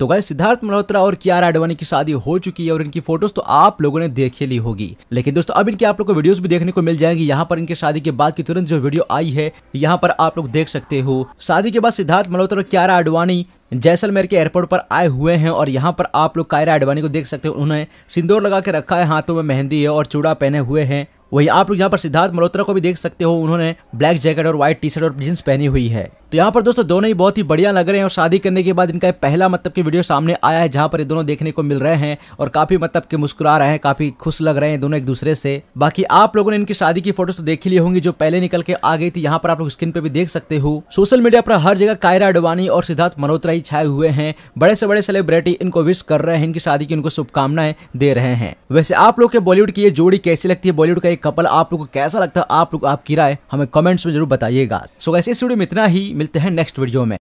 तो गाय सिद्धार्थ मल्होत्रा और कियारा आडवाणी की शादी हो चुकी है और इनकी फोटोज तो आप लोगों ने देखे ली होगी लेकिन दोस्तों अब इनके आप लोग को वीडियोस भी देखने को मिल जाएंगी यहाँ पर इनके शादी के बाद की तुरंत जो वीडियो आई है यहाँ पर आप लोग देख सकते हो शादी के बाद सिद्धार्थ मल्होत्रा और कियारा आडवाणी जैसलमेर के एयरपोर्ट पर आए हुए हैं और यहाँ पर आप लोग कायरा आडवाणी को देख सकते हो उन्हें सिंदूर लगा के रखा है हाथों में मेहंदी है और चूड़ा पहने हुए हैं वहीं आप लोग यहाँ पर सिद्धार्थ मल्होत्रा को भी देख सकते हो उन्होंने ब्लैक जैकेट और व्हाइट टी शर्ट और जींस पहनी हुई है तो यहाँ पर दोस्तों दोनों ही बहुत ही बढ़िया लग रहे हैं और शादी करने के बाद इनका पहला मतलब की वीडियो सामने आया है जहाँ पर ये दोनों देखने को मिल रहे हैं और काफी मतलब के मुस्कुरा रहे हैं काफी खुश लग रहे हैं दोनों एक दूसरे से बाकी आप लोगों ने इनकी शादी की फोटो तो देखी ली होंगी जो पहले निकल के आ गई थी यहाँ पर आप लोग स्क्रीन पे भी देख सकते हो सोशल मीडिया पर हर जगह कायरा अडवाणी और सिद्धार्थ मल्होत्रा ही छाए हुए हैं बड़े से बड़े सेलिब्रिटी इनको विश कर रहे हैं इनकी शादी की इनको शुभकामनाएं दे रहे हैं वैसे आप लोग के बॉलीवुड की ये जोड़ी कैसी लगती है बॉलीवुड का कपल आप लोग को कैसा लगता है आप लोग आपकी राय हमें कमेंट्स में जरूर बताइएगा सो so, ऐसे इस वीडियो में इतना ही मिलते हैं नेक्स्ट वीडियो में